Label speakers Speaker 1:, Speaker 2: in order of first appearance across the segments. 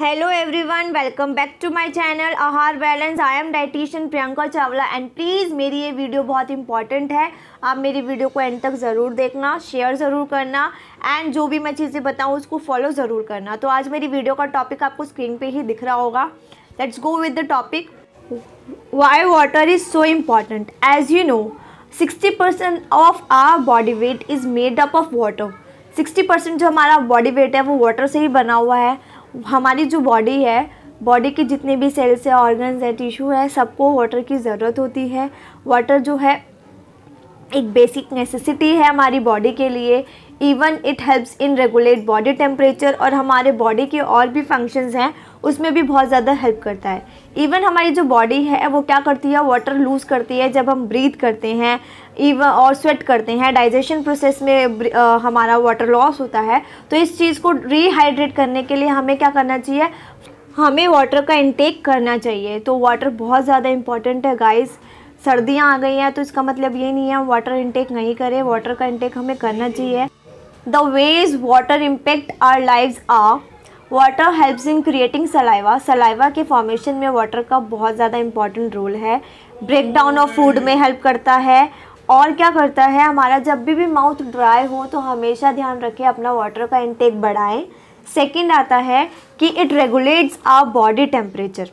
Speaker 1: hello everyone welcome back to my channel Aahar balance I am dietitian Priyanka Chawla and please मेरी ये video बहुत important है आप मेरी वीडियो को एंड तक ज़रूर देखना शेयर ज़रूर करना एंड जो भी मैं चीज़ें बताऊँ उसको फॉलो ज़रूर करना तो आज मेरी वीडियो का टॉपिक आपको स्क्रीन पे ही दिख रहा होगा let's go with the topic why water is so important as you know sixty percent of our body weight is made up of water sixty percent जो हमारा बॉडी वेट है वो वाटर से ही बना हुआ है हमारी जो बॉडी है बॉडी के जितने भी सेल्स हैं ऑर्गन्स हैं टिश्यू है सबको वाटर की ज़रूरत होती है वाटर जो है एक बेसिक नेसेसिटी है हमारी बॉडी के लिए even it helps in regulate body temperature और हमारे बॉडी के और भी फंक्शंस हैं उसमें भी बहुत ज़्यादा हेल्प करता है इवन हमारी जो बॉडी है वो क्या करती है वाटर लूज़ करती है जब हम ब्रीथ करते हैं इवन और स्वेट करते हैं डाइजेशन प्रोसेस में आ, हमारा वाटर लॉस होता है तो इस चीज़ को रिहाइड्रेट करने के लिए हमें क्या करना चाहिए हमें वाटर का इनटेक करना चाहिए तो वाटर बहुत ज़्यादा इंपॉर्टेंट है गाइस सर्दियाँ आ गई हैं तो इसका मतलब ये नहीं है हम वाटर इनटेक नहीं करें वाटर का इनटेक हमें करना चाहिए the ways water impact our lives ah water helps in creating saliva saliva के फॉर्मेशन में वाटर का बहुत ज़्यादा इम्पॉर्टेंट रोल है ब्रेक डाउन ऑफ फूड में हेल्प करता है और क्या करता है हमारा जब भी भी माउथ ड्राई हो तो हमेशा ध्यान रखें अपना वाटर का इंटेक बढ़ाएं सेकंड आता है कि it regulates our body temperature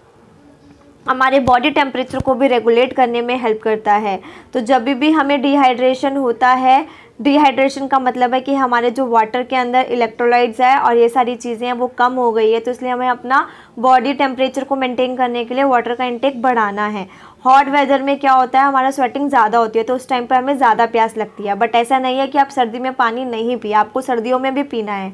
Speaker 1: हमारे बॉडी टेम्परेचर को भी रेगुलेट करने में हेल्प करता है तो जब भी हमें डिहाइड्रेशन होता है डिहाइड्रेशन का मतलब है कि हमारे जो वाटर के अंदर इलेक्ट्रोलाइट्स है और ये सारी चीज़ें हैं वो कम हो गई है तो इसलिए हमें अपना बॉडी टेम्परेचर को मेंटेन करने के लिए वाटर का इंटेक बढ़ाना है हॉट वेदर में क्या होता है हमारा स्वेटिंग ज़्यादा होती है तो उस टाइम पर हमें ज़्यादा प्यास लगती है बट ऐसा नहीं है कि आप सर्दी में पानी नहीं पिए आपको सर्दियों में भी पीना है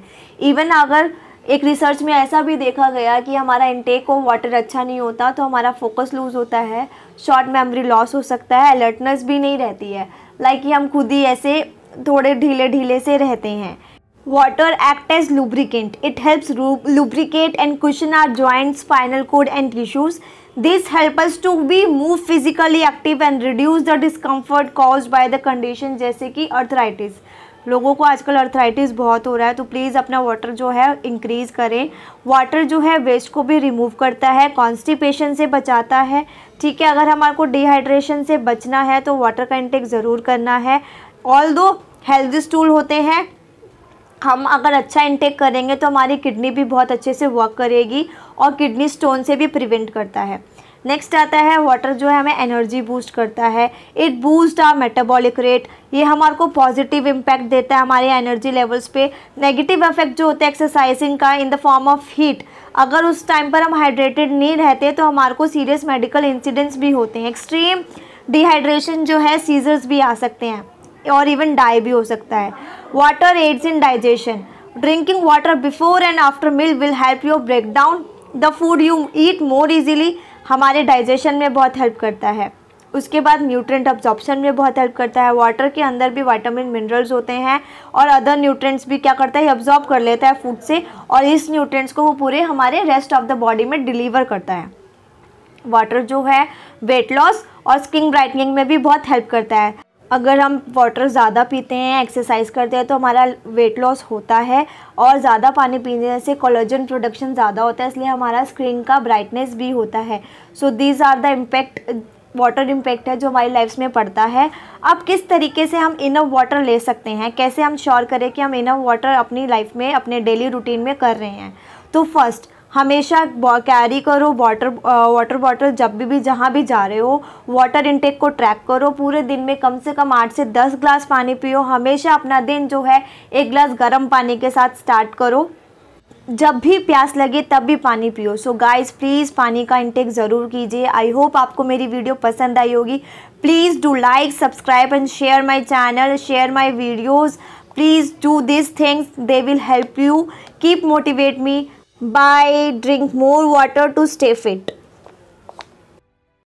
Speaker 1: इवन अगर एक रिसर्च में ऐसा भी देखा गया कि हमारा इनटेक ऑफ वाटर अच्छा नहीं होता तो हमारा फोकस लूज़ होता है शॉर्ट मेमोरी लॉस हो सकता है अलर्टनेस भी नहीं रहती है लाइक like कि हम खुद ही ऐसे थोड़े ढीले ढीले से रहते हैं water act as lubricant it helps lubricate and cushion our joint spinal cord and tissues this help to be move physically active and reduce the discomfort cause by the condition जैसे कि अर्थराइटिस लोगों को आजकल arthritis बहुत हो रहा है तो प्लीज़ अपना वाटर जो है इंक्रीज़ करें वाटर जो है वेस्ट को भी रिमूव करता है कॉन्स्टिपेशन से बचाता है ठीक है अगर हमारे को डिहाइड्रेशन से बचना है तो वाटर का इंटेक ज़रूर करना है ऑल दो हेल्दी स्टूल होते हैं हम अगर अच्छा इनटेक करेंगे तो हमारी किडनी भी बहुत अच्छे से वर्क करेगी और किडनी स्टोन से भी प्रिवेंट करता है नेक्स्ट आता है वाटर जो है हमें एनर्जी बूस्ट करता है it boost our metabolic rate ये हमारे को पॉजिटिव इम्पैक्ट देता है हमारे एनर्जी लेवल्स पे नेगेटिव इफेक्ट जो होता है एक्सरसाइजिंग का in the form of heat अगर उस टाइम पर हम हाइड्रेटेड नहीं रहते तो हमारे को सीरियस मेडिकल इंसिडेंट्स भी होते हैं एक्सट्रीम डिहाइड्रेशन जो है सीजर्स भी आ सकते हैं और इवन डाई भी हो सकता है water aids in digestion drinking water before and after meal will help you break down the food you eat more easily हमारे डाइजेशन में बहुत हेल्प करता है उसके बाद न्यूट्रेंट ऑब्जॉर्प्शन में बहुत हेल्प करता है वाटर के अंदर भी वाइटामिन मिनरल्स होते हैं और अदर न्यूट्रेंट्स भी क्या करता है अब्जॉर्ब कर लेता है फूड से और इस न्यूट्रेंट्स को वो पूरे हमारे रेस्ट ऑफ द बॉडी में डिलीवर करता है वाटर जो है वेट लॉस और स्किन ब्राइटनिंग में भी बहुत हेल्प करता है अगर हम वाटर ज़्यादा पीते हैं एक्सरसाइज करते हैं तो हमारा वेट लॉस होता है और ज़्यादा पानी पीने से कोलोजन प्रोडक्शन ज़्यादा होता है इसलिए हमारा स्क्रीन का ब्राइटनेस भी होता है so these are the impact water impact है जो हमारी लाइफ में पड़ता है अब किस तरीके से हम इनअ वाटर ले सकते हैं कैसे हम श्योर करें कि हम इनअ वाटर अपनी लाइफ में अपने डेली रूटीन में कर रहे हैं तो फर्स्ट हमेशा कैरी करो वाटर वाटर बॉटल जब भी भी जहाँ भी जा रहे हो वाटर इनटेक को ट्रैक करो पूरे दिन में कम से कम आठ से दस ग्लास पानी पियो हमेशा अपना दिन जो है एक ग्लास गर्म पानी के साथ स्टार्ट करो जब भी प्यास लगे तब भी पानी पियो सो गाइस प्लीज़ पानी का इंटेक ज़रूर कीजिए आई होप आपको मेरी वीडियो पसंद आई होगी please do like subscribe and share my channel share my videos please do this things they will help you keep motivate me by drink more water to stay fit